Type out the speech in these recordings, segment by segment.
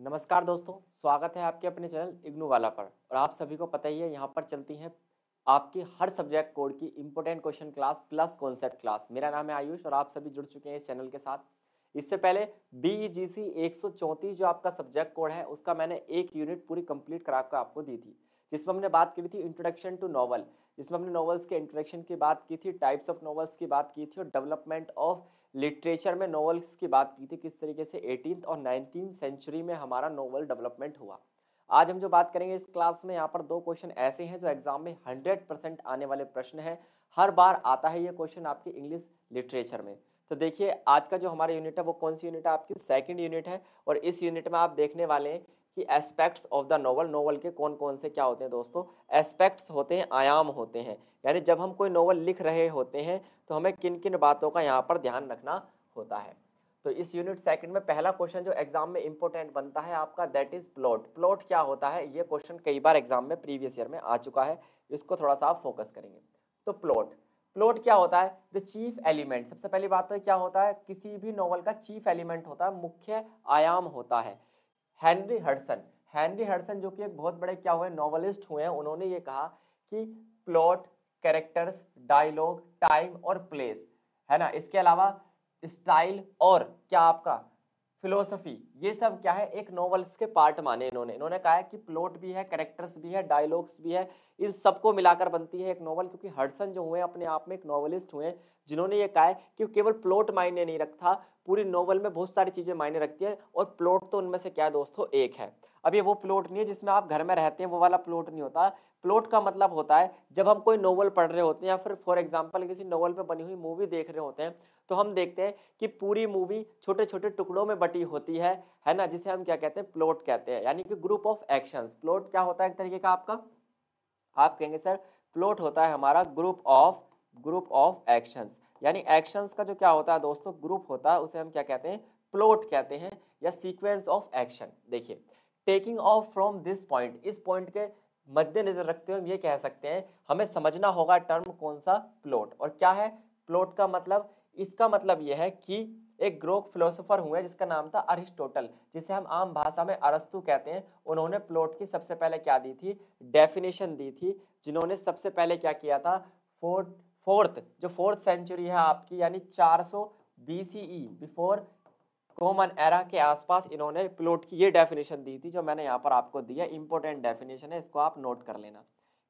नमस्कार दोस्तों स्वागत है आपके अपने चैनल इग्नू वाला पर और आप सभी को पता ही है यहाँ पर चलती है आपकी हर सब्जेक्ट कोड की important question class plus concept class मेरा नाम है आयुष और आप सभी जुड़ चुके हैं इस चैनल के साथ इससे पहले बी जी सी एक जो आपका सब्जेक्ट कोड है उसका मैंने एक यूनिट पूरी कंप्लीट करा कर आपको दी थी जिसमें हमने बात करी थी इंट्रोडक्शन टू नॉवल जिसमें हमने नॉवल्स के इंट्रेक्शन की बात की थी टाइप्स ऑफ नॉवल्स की बात की थी और डेवलपमेंट ऑफ लिटरेचर में नॉवल्स की बात की थी किस तरीके से एटीन और नाइनटीन सेंचुरी में हमारा नॉवल डेवलपमेंट हुआ आज हम जो बात करेंगे इस क्लास में यहाँ पर दो क्वेश्चन ऐसे हैं जो एग्जाम में हंड्रेड परसेंट आने वाले प्रश्न हैं हर बार आता है ये क्वेश्चन आपके इंग्लिश लिटरेचर में तो देखिए आज का जो हमारा यूनिट है वो कौन सी यूनिट है आपकी सेकंड यूनिट है और इस यूनिट में आप देखने वाले हैं कि aspects of the novel novel के कौन कौन से क्या होते हैं दोस्तों एस्पेक्ट्स होते हैं आयाम होते हैं यानी जब हम कोई नोवल लिख रहे होते हैं तो हमें किन किन बातों का यहाँ पर ध्यान रखना होता है तो इस यूनिट सेकंड में पहला क्वेश्चन जो एग्जाम में इंपॉर्टेंट बनता है आपका दैट इज प्लॉट प्लॉट क्या होता है ये क्वेश्चन कई बार एग्जाम में प्रीवियस ईयर में आ चुका है इसको थोड़ा सा आप फोकस करेंगे तो प्लॉट प्लॉट क्या होता है द चीफ एलिमेंट सबसे पहली बात तो क्या होता है किसी भी नॉवल का चीफ एलिमेंट होता है मुख्य आयाम होता है हैंनरी हडसन हैंनरी हडसन जो कि एक बहुत बड़े क्या हुए नॉवलिस्ट हुए हैं उन्होंने ये कहा कि प्लॉट कैरेक्टर्स डायलॉग टाइम और प्लेस है ना इसके अलावा स्टाइल और क्या आपका फिलोसफी ये सब क्या है एक नॉवल्स के पार्ट माने इन्होंने इन्होंने कहा है कि प्लॉट भी है करेक्टर्स भी है डायलॉग्स भी है इन सबको मिलाकर बनती है एक नॉवल क्योंकि हडसन जो हुए अपने आप में एक नॉवलिस्ट हुए जिन्होंने ये कहा है कि केवल प्लॉट मायने नहीं रखता पूरी नॉवल में बहुत सारी चीज़ें मायने रखती है और प्लॉट तो उनमें से क्या है दोस्तों एक है अब ये वो प्लॉट नहीं है जिसमें आप घर में रहते हैं वो वाला प्लॉट नहीं होता प्लॉट का मतलब होता है जब हम कोई नॉवल पढ़ रहे होते हैं या फिर फॉर एग्जाम्पल किसी नॉवल पर बनी हुई मूवी देख रहे होते हैं तो हम देखते हैं कि पूरी मूवी छोटे छोटे टुकड़ों में बटी होती है है ना जिसे हम क्या कहते हैं प्लॉट कहते हैं यानी कि ग्रुप ऑफ एक्शन प्लॉट क्या होता है एक तरीके का आपका आप कहेंगे सर प्लॉट होता है हमारा group of group of actions यानी एक्शंस का जो क्या होता है दोस्तों ग्रुप होता है उसे हम क्या कहते हैं प्लॉट कहते हैं या सीक्वेंस ऑफ एक्शन देखिए taking off from this point इस पॉइंट के मद्देनजर रखते हुए हम ये कह सकते हैं हमें समझना होगा टर्म कौन सा प्लॉट और क्या है प्लॉट का मतलब इसका मतलब यह है कि एक ग्रोक फिलोसोफर हुए जिसका नाम था अरिस्टोटल जिसे हम आम भाषा में अरस्तु कहते हैं उन्होंने प्लॉट की सबसे पहले क्या दी थी डेफिनेशन दी थी जिन्होंने सबसे पहले क्या किया था फोर्थ फोर्थ जो फोर्थ सेंचुरी है आपकी यानी 400 सौ B C E before common era के आसपास इन्होंने प्लॉट की ये डेफिनेशन दी थी जो मैंने यहाँ पर आपको दी है इंपॉर्टेंट डेफिनेशन है इसको आप नोट कर लेना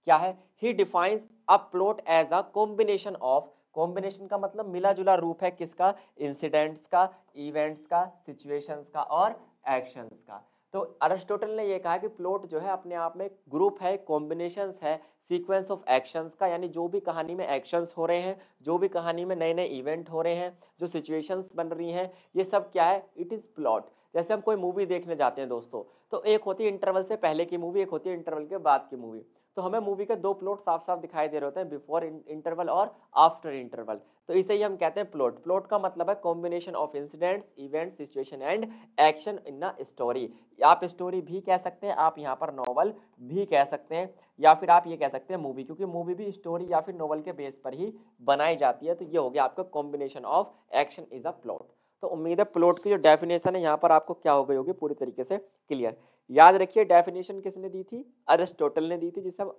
क्या है ही defines a plot as a combination of combination का मतलब मिला जुला रूप है किसका इंसिडेंट्स का इवेंट्स का सिचुएशंस का और एक्शंस का तो अरिस्टोटल ने यह कहा कि प्लॉट जो है अपने आप में ग्रुप है कॉम्बिनेशन है सीक्वेंस ऑफ एक्शंस का यानी जो भी कहानी में एक्शंस हो रहे हैं जो भी कहानी में नए नए इवेंट हो रहे हैं जो सिचुएशंस बन रही हैं ये सब क्या है इट इज़ प्लॉट जैसे हम कोई मूवी देखने जाते हैं दोस्तों तो एक होती है इंटरवल से पहले की मूवी एक होती है इंटरवल के बाद की मूवी तो हमें मूवी के दो प्लॉट साफ साफ दिखाई दे रहे होते हैं बिफोर इंटरवल और आफ्टर इंटरवल तो इसे ही हम कहते हैं प्लॉट प्लॉट का मतलब है combination of incidents event situation and action in a story आप स्टोरी भी कह सकते हैं आप यहाँ पर नॉवल भी कह सकते हैं या फिर आप ये कह सकते हैं मूवी क्योंकि मूवी भी स्टोरी या फिर नॉवल के बेस पर ही बनाई जाती है तो ये हो गया आपका combination of action is a plot तो उम्मीद है प्लॉट की जो डेफिनेशन है यहाँ पर आपको क्या हो गई होगी पूरी तरीके से क्लियर याद रखिए डेफिनेशन किसने दी थी अरिस्टोटल ने दी थी जिसे हम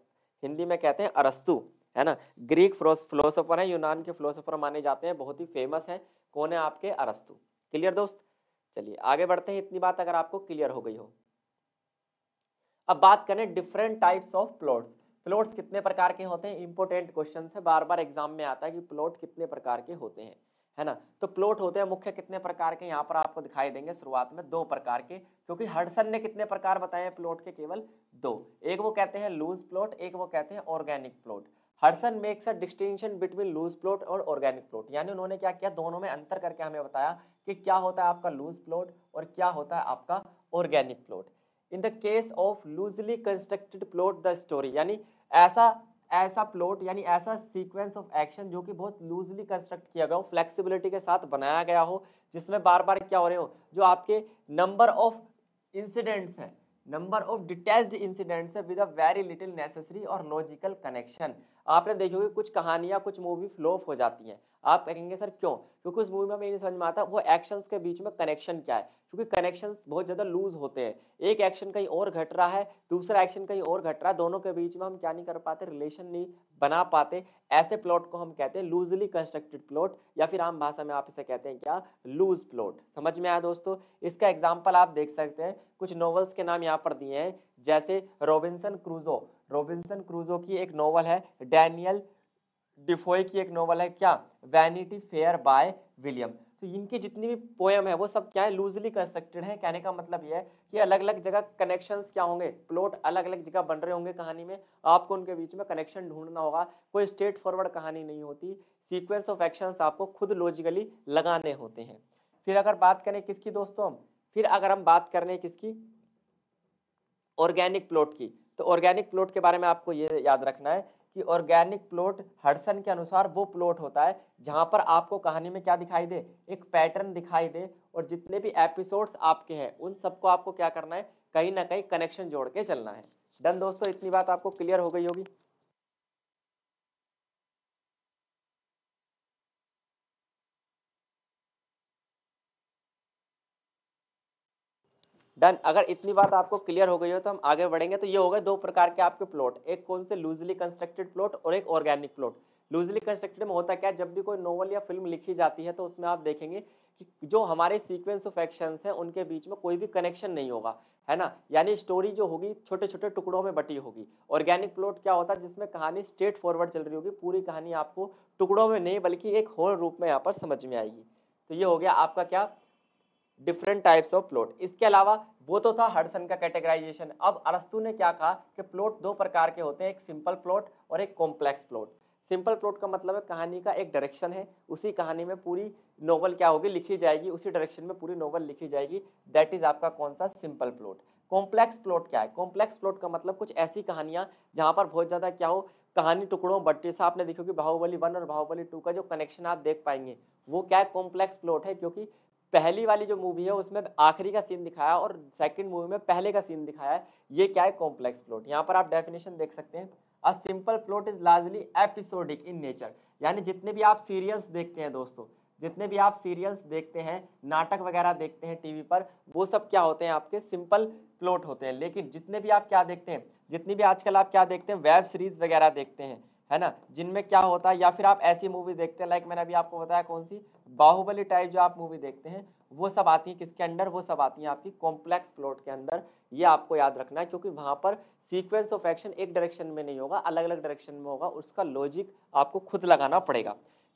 हिंदी में कहते हैं अरस्तु है ना ग्रीक फिलोसोफर है यूनान के फिलोसोफर माने जाते हैं बहुत ही फेमस हैं कौन है आपके अरस्तु क्लियर दोस्त चलिए आगे बढ़ते हैं इतनी बात अगर आपको क्लियर हो गई हो अब बात करें different types of plots plots कितने प्रकार के होते हैं इंपॉर्टेंट क्वेश्चन है बार बार एग्जाम में आता है कि प्लॉट कितने प्रकार के होते हैं है ना तो प्लॉट होते हैं मुख्य कितने प्रकार के यहाँ पर आपको दिखाई देंगे शुरुआत में दो प्रकार के क्योंकि हडसन ने कितने प्रकार बताए हैं प्लॉट के केवल दो एक वो कहते हैं लूज प्लॉट एक वो कहते हैं organic plot Hudson makes a distinction between loose plot और ऑर्गेनिक प्लॉट यानी उन्होंने क्या किया दोनों में अंतर करके हमें बताया कि क्या होता है आपका लूज प्लॉट और क्या होता है आपका organic plot in the case of loosely constructed plot the story यानी ऐसा ऐसा प्लॉट यानी ऐसा सीक्वेंस ऑफ एक्शन जो कि बहुत लूजली कंस्ट्रक्ट किया गया हो फ्लेक्सिबिलिटी के साथ बनाया गया हो जिसमें बार बार क्या हो रहे हो जो आपके नंबर ऑफ इंसिडेंट्स हैं नंबर ऑफ डिटेच्ड इंसिडेंट्स है with a very little necessary और लॉजिकल कनेक्शन आपने देखी होगी कुछ कहानियाँ कुछ मूवी फ्लोप हो जाती हैं आप कहेंगे सर क्यों क्योंकि उस मूवी में हमें ये नहीं समझ में आता वो एक्शंस के बीच में कनेक्शन क्या है क्योंकि कनेक्शंस बहुत ज़्यादा लूज होते हैं एक एक्शन कहीं और घट रहा है दूसरा एक्शन कहीं और घट रहा है दोनों के बीच में हम क्या नहीं कर पाते रिलेशन नहीं बना पाते ऐसे प्लॉट को हम कहते हैं लूजली कंस्ट्रक्टेड प्लॉट या फिर आम भाषा में आप इसे कहते हैं क्या लूज प्लॉट समझ में आया दोस्तों इसका एग्जाम्पल आप देख सकते हैं कुछ नॉवल्स के नाम यहाँ पर दिए हैं जैसे रॉबिन्सन क्रूजो रॉबिन्सन क्रूजो की एक नॉवल है डैनियल डिफोए की एक नॉवल है क्या वैनिटी फेयर बाय विलियम तो इनकी जितनी भी पोएम है वो सब क्या है लूजली कंस्ट्रक्टेड है कहने का मतलब ये है कि अलग अलग जगह कनेक्शंस क्या होंगे प्लॉट अलग अलग जगह बन रहे होंगे कहानी में आपको उनके बीच में कनेक्शन ढूंढना होगा कोई स्ट्रेट फॉरवर्ड कहानी नहीं होती सीक्वेंस ऑफ एक्शंस आपको खुद लॉजिकली लगाने होते हैं फिर अगर बात करें किसकी दोस्तों फिर अगर हम बात कर रहे हैं किसकी ऑर्गेनिक प्लॉट की तो ऑर्गेनिक प्लॉट के बारे में आपको ये याद रखना है कि ऑर्गेनिक प्लॉट हडसन के अनुसार वो प्लॉट होता है जहाँ पर आपको कहानी में क्या दिखाई दे एक पैटर्न दिखाई दे और जितने भी एपिसोड्स आपके हैं उन सबको आपको क्या करना है कहीं ना कहीं कनेक्शन जोड़ के चलना है डन दोस्तों इतनी बात आपको क्लियर हो गई होगी डन अगर इतनी बात आपको क्लियर हो गई हो तो हम आगे बढ़ेंगे तो ये हो गए दो प्रकार के आपके प्लॉट एक कौन से लूजली कंस्ट्रक्टेड प्लॉट और एक ऑर्गेनिक प्लॉट लूजली कंस्ट्रक्टेड में होता क्या है जब भी कोई नॉवल या फिल्म लिखी जाती है तो उसमें आप देखेंगे कि जो हमारे सीक्वेंस ऑफ एक्शन हैं उनके बीच में कोई भी कनेक्शन नहीं होगा है ना यानी स्टोरी जो होगी छोटे छोटे टुकड़ों में बटी होगी ऑर्गेनिक प्लॉट क्या होता है जिसमें कहानी स्ट्रेट फॉरवर्ड चल रही होगी पूरी कहानी आपको टुकड़ों में नहीं बल्कि एक होल रूप में यहाँ पर समझ में आएगी तो ये हो गया आपका क्या डिफरेंट टाइप्स ऑफ प्लॉट इसके अलावा वो तो था हडसन का कैटेगराइजेशन अब अरस्तु ने क्या कहा कि प्लॉट दो प्रकार के होते हैं एक सिंपल प्लॉट और एक कॉम्प्लेक्स प्लॉट सिंपल प्लॉट का मतलब है कहानी का एक डायरेक्शन है उसी कहानी में पूरी नोवल क्या होगी लिखी जाएगी उसी डायरेक्शन में पूरी नोवल लिखी जाएगी दैट इज़ आपका कौन सा सिंपल प्लॉट कॉम्प्लेक्स प्लॉट क्या है कॉम्प्लेक्स प्लॉट का मतलब कुछ ऐसी कहानियाँ जहाँ पर बहुत ज़्यादा क्या हो कहानी टुकड़ों बट जैसा आपने देखो कि बाहुबली वन और बाहुबली टू का जो कनेक्शन आप देख पाएंगे वो क्या है कॉम्प्लेक्स प्लॉट है क्योंकि पहली वाली जो मूवी है उसमें आखिरी का सीन दिखाया और सेकंड मूवी में पहले का सीन दिखाया है ये क्या है कॉम्प्लेक्स प्लॉट यहाँ पर आप डेफिनेशन देख सकते हैं a simple plot is largely episodic in nature यानी जितने भी आप सीरियल्स देखते हैं दोस्तों जितने भी आप सीरियल्स देखते हैं नाटक वगैरह देखते हैं टीवी पर वो सब क्या होते हैं आपके सिंपल प्लॉट होते हैं लेकिन जितने भी आप क्या देखते हैं जितनी भी आजकल आप क्या देखते हैं वेब सीरीज़ वगैरह देखते हैं है ना जिनमें क्या होता है या फिर आप ऐसी मूवी देखते हैं लाइक मैंने अभी आपको बताया कौन सी बाहुबली टाइप जो आप मूवी देखते हैं वो सब आती हैं किसके अंडर वो सब आती हैं आपकी कॉम्प्लेक्स प्लॉट के अंदर ये आपको याद रखना है क्योंकि वहाँ पर सीक्वेंस ऑफ एक्शन एक डायरेक्शन में नहीं होगा अलग अलग डायरेक्शन में होगा उसका लॉजिक आपको खुद लगाना पड़ेगा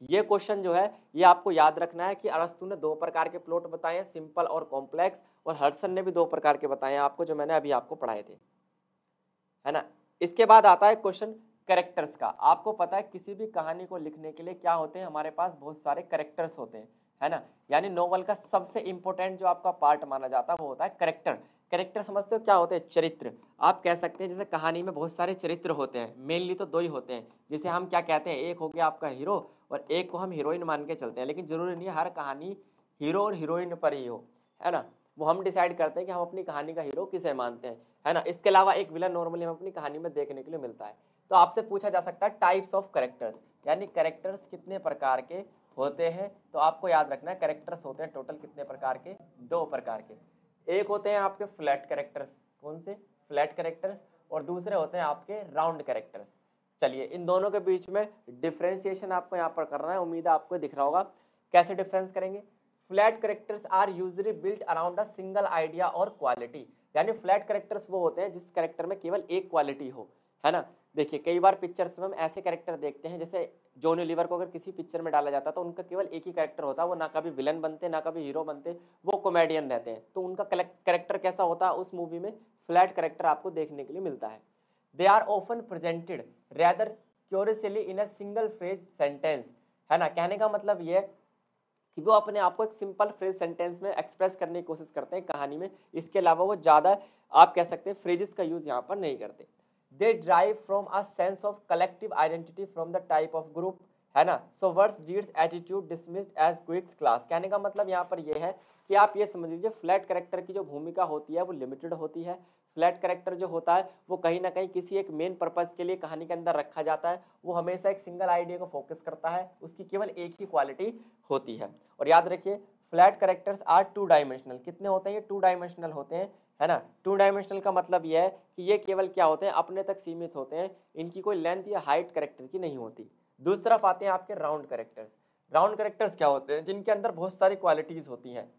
ये क्वेश्चन जो है ये आपको याद रखना है कि अरस्तु ने दो प्रकार के प्लॉट बताए हैं सिंपल और कॉम्प्लेक्स और हर्सन ने भी दो प्रकार के बताए हैं आपको जो मैंने अभी आपको पढ़ाए थे है ना इसके बाद आता है क्वेश्चन करेक्टर्स का आपको पता है किसी भी कहानी को लिखने के लिए क्या होते हैं हमारे पास बहुत सारे करेक्टर्स होते हैं है ना यानी नोवल का सबसे इंपॉर्टेंट जो आपका पार्ट माना जाता है वो होता है करेक्टर करेक्टर समझते हो क्या होते हैं चरित्र आप कह सकते हैं जैसे कहानी में बहुत सारे चरित्र होते हैं मेनली तो दो ही होते हैं जिसे हम क्या कहते हैं एक हो गया आपका हीरो और एक को हम हीरोइन मान के चलते हैं लेकिन ज़रूरी नहीं है हर कहानी हीरो और हीरोइन पर ही हो है ना वो हम डिसाइड करते हैं कि हम अपनी कहानी का हीरो किसे मानते हैं है ना इसके अलावा एक विलन नॉर्मली हम अपनी कहानी में देखने के लिए मिलता है तो आपसे पूछा जा सकता है टाइप्स ऑफ करेक्टर्स यानी करेक्टर्स कितने प्रकार के होते हैं तो आपको याद रखना है करेक्टर्स होते हैं टोटल कितने प्रकार के दो प्रकार के एक होते हैं आपके फ्लैट करेक्टर्स कौन से फ्लैट करेक्टर्स और दूसरे होते हैं आपके राउंड करेक्टर्स चलिए इन दोनों के बीच में डिफ्रेंसिएशन आपको यहाँ पर करना है उम्मीद है आपको दिख रहा होगा कैसे डिफरेंस करेंगे flat characters are usually built around a single idea और क्वालिटी यानी फ्लैट करेक्टर्स वो होते हैं जिस करेक्टर में केवल एक क्वालिटी हो है ना देखिए कई बार पिक्चर्स में हम ऐसे कैरेक्टर देखते हैं जैसे जोन लिवर को अगर किसी पिक्चर में डाला जाता तो उनका केवल एक ही कैरेक्टर होता वो ना कभी विलन बनते ना कभी हीरो बनते वो कॉमेडियन रहते हैं तो उनका कैरेक्टर कैसा होता है उस मूवी में फ्लैट करेक्टर आपको देखने के लिए मिलता है they are often presented rather curiously in a single phrase sentence है ना कहने का मतलब ये कि वो अपने आप को एक सिंपल फ्रेज सेंटेंस में एक्सप्रेस करने की कोशिश करते हैं कहानी में इसके अलावा वो ज़्यादा आप कह सकते हैं फ्रेजेस का यूज़ यहाँ पर नहीं करते they derive from a sense of collective identity from the type of group है ना so words deeds attitude dismissed as quirks class कहने का मतलब यहाँ पर यह है कि आप ये समझ लीजिए फ्लैट करेक्टर की जो भूमिका होती है वो लिमिटेड होती है फ्लैट करेक्टर जो होता है वो कहीं ना कहीं किसी एक मेन पर्पज़ के लिए कहानी के अंदर रखा जाता है वो हमेशा एक सिंगल आइडिया को फोकस करता है उसकी केवल एक ही क्वालिटी होती है और याद रखिए flat characters are two dimensional कितने होते हैं ये टू डायमेंशनल होते हैं है ना टू डायमेंशनल का मतलब यह है कि ये केवल क्या होते हैं अपने तक सीमित होते हैं इनकी कोई लेंथ या हाइट करेक्टर की नहीं होती दूसरी तरफ आते हैं आपके राउंड करेक्टर्स राउंड करेक्टर्स क्या होते हैं जिनके अंदर बहुत सारी क्वालिटीज़ होती हैं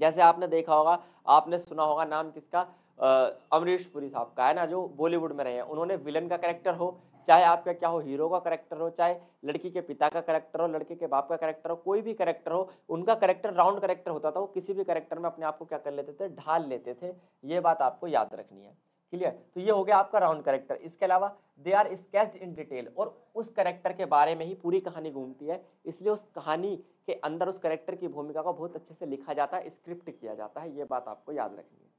जैसे आपने देखा होगा आपने सुना होगा नाम किसका अमरीश पुरी साहब का है ना जो बॉलीवुड में रहे हैं उन्होंने विलन का करेक्टर हो चाहे आपका क्या हो हीरो का करेक्टर हो चाहे लड़की के पिता का करेक्टर हो लड़के के बाप का करेक्टर हो कोई भी करेक्टर हो उनका करेक्टर राउंड करेक्टर होता था वो किसी भी करेक्टर में अपने आप को क्या कर लेते थे ढाल लेते थे ये बात आपको याद रखनी है क्लियर तो ये हो गया आपका राउंड करेक्टर इसके अलावा they are sketched in detail और उस करेक्टर के बारे में ही पूरी कहानी घूमती है इसलिए उस कहानी के अंदर उस करेक्टर की भूमिका को बहुत अच्छे से लिखा जाता है स्क्रिप्ट किया जाता है ये बात आपको याद रखनी है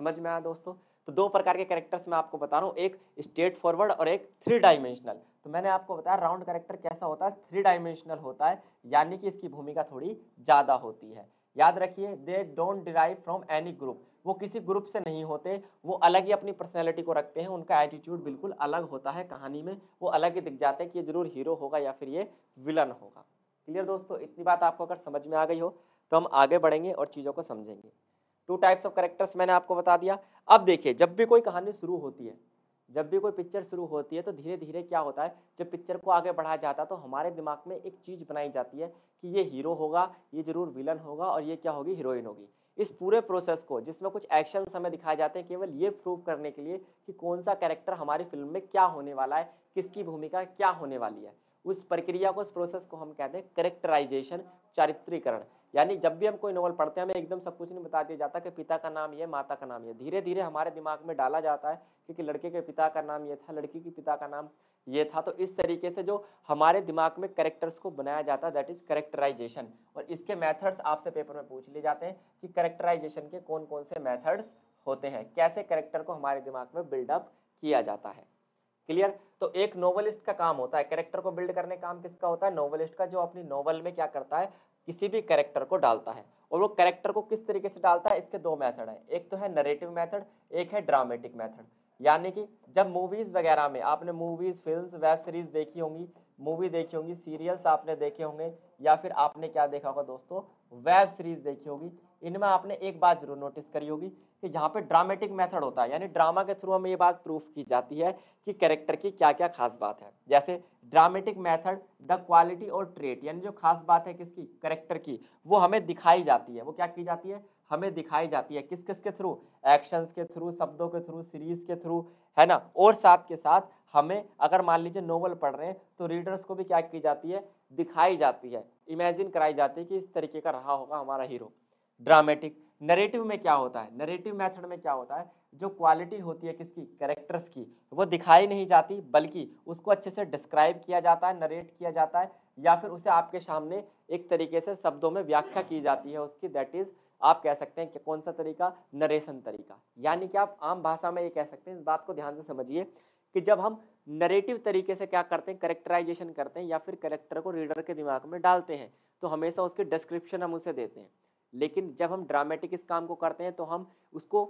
समझ में आया दोस्तों तो दो प्रकार के कैरेक्टर्स मैं आपको बता रहा हूँ एक स्ट्रेट फॉरवर्ड और एक थ्री डायमेंशनल तो मैंने आपको बताया राउंड कैरेक्टर कैसा होता है थ्री डायमेंशनल होता है यानी कि इसकी भूमिका थोड़ी ज़्यादा होती है याद रखिए they don't derive from any group वो किसी ग्रुप से नहीं होते वो अलग ही अपनी पर्सनैलिटी को रखते हैं उनका एटीट्यूड बिल्कुल अलग होता है कहानी में वो अलग ही दिख जाते हैं कि ये जरूर हीरो होगा या फिर ये विलन होगा क्लियर दोस्तों इतनी बात आपको अगर समझ में आ गई हो तो हम आगे बढ़ेंगे और चीज़ों को समझेंगे टू टाइप्स ऑफ करेक्टर्स मैंने आपको बता दिया अब देखिए जब भी कोई कहानी शुरू होती है जब भी कोई पिक्चर शुरू होती है तो धीरे धीरे क्या होता है जब पिक्चर को आगे बढ़ाया जाता है तो हमारे दिमाग में एक चीज़ बनाई जाती है कि ये हीरो होगा ये जरूर विलन होगा और ये क्या होगी हीरोइन होगी इस पूरे प्रोसेस को जिसमें कुछ एक्शन हमें दिखाए जाते हैं केवल ये प्रूव करने के लिए कि कौन सा कैरेक्टर हमारी फिल्म में क्या होने वाला है किसकी भूमिका क्या होने वाली है उस प्रक्रिया को उस प्रोसेस को हम कहते हैं करेक्टराइजेशन चारित्रीकरण यानी जब भी हम कोई नॉवल पढ़ते हैं हमें एकदम सब कुछ नहीं बता दिया जाता कि पिता का नाम ये माता का नाम ये धीरे धीरे हमारे दिमाग में डाला जाता है क्योंकि लड़के के पिता का नाम ये था लड़की के पिता का नाम ये था तो इस तरीके से जो हमारे दिमाग में करेक्टर्स को बनाया जाता है दैट इज़ करेक्टराइजेशन और इसके मैथड्स आपसे पेपर में पूछ लिए जाते हैं कि करेक्टराइजेशन के कौन कौन से मैथड्स होते हैं कैसे करेक्टर को हमारे दिमाग में बिल्डअप किया जाता है क्लियर तो एक नॉवलिस्ट का काम होता है कैरेक्टर को बिल्ड करने का काम किसका होता है नॉवलिस्ट का जो अपनी नॉवल में क्या करता है किसी भी कैरेक्टर को डालता है और वो कैरेक्टर को किस तरीके से डालता है इसके दो मैथड हैं एक तो है नरेटिव मैथड एक है ड्रामेटिक मैथड यानी कि जब मूवीज़ वगैरह में आपने मूवीज़ फिल्म वेब सीरीज़ देखी होंगी मूवी देखी होंगी सीरियल्स आपने देखे होंगे या फिर आपने क्या देखा होगा दोस्तों वेब सीरीज देखी होगी इनमें आपने एक बात जरूर नोटिस करी होगी कि जहाँ पे ड्रामेटिक मेथड होता है यानी ड्रामा के थ्रू हमें ये बात प्रूफ की जाती है कि कैरेक्टर की क्या क्या खास बात है जैसे ड्रामेटिक मेथड द क्वालिटी और ट्रेट यानी जो खास बात है किसकी करेक्टर की वो हमें दिखाई जाती है वो क्या की जाती है हमें दिखाई जाती है किस किस के थ्रू एक्शंस के थ्रू शब्दों के थ्रू सीरीज के थ्रू है ना और साथ के साथ हमें अगर मान लीजिए नोवेल पढ़ रहे हैं तो रीडर्स को भी क्या की जाती है दिखाई जाती है इमेजिन कराई जाती है कि इस तरीके का रहा होगा हमारा हीरो ड्रामेटिक नरेटिव में क्या होता है नरेटिव मेथड में क्या होता है जो क्वालिटी होती है किसकी करेक्टर्स की वो दिखाई नहीं जाती बल्कि उसको अच्छे से डिस्क्राइब किया जाता है नरेट किया जाता है या फिर उसे आपके सामने एक तरीके से शब्दों में व्याख्या की जाती है उसकी दैट इज़ आप कह सकते हैं कि कौन सा तरीका नरेशन तरीका यानी कि आप आम भाषा में ये कह सकते हैं इस बात को ध्यान से समझिए कि जब हम नरेटिव तरीके से क्या करते हैं करेक्टराइजेशन करते हैं या फिर करेक्टर को रीडर के दिमाग में डालते हैं तो हमेशा उसके डिस्क्रिप्शन हम उसे देते हैं लेकिन जब हम ड्रामेटिक इस काम को करते हैं तो हम उसको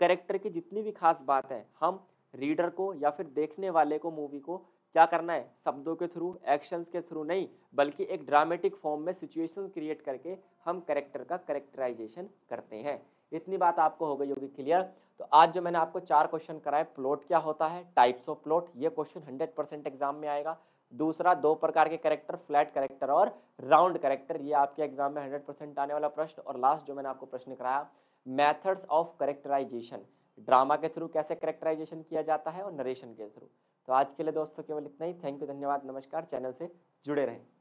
करेक्टर की जितनी भी खास बात है हम रीडर को या फिर देखने वाले को मूवी को क्या करना है शब्दों के थ्रू एक्शंस के थ्रू नहीं बल्कि एक ड्रामेटिक फॉर्म में सिचुएशन क्रिएट करके हम करेक्टर का करेक्टराइजेशन करते हैं इतनी बात आपको हो गई होगी क्लियर आज जो मैंने आपको चार क्वेश्चन कराए प्लॉट क्या होता है टाइप्स ऑफ प्लॉट ये क्वेश्चन हंड्रेड परसेंट एग्जाम में आएगा दूसरा दो प्रकार के करेक्टर फ्लैट करेक्टर और राउंड करेक्टर ये आपके एग्जाम में हंड्रेड परसेंट आने वाला प्रश्न और लास्ट जो मैंने आपको प्रश्न कराया मैथड्स ऑफ करेक्टराइजेशन ड्रामा के थ्रू कैसे करेक्टराइजेशन किया जाता है और नरेशन के थ्रू तो आज के लिए दोस्तों केवल इतना ही थैंक यू धन्यवाद नमस्कार चैनल से जुड़े रहें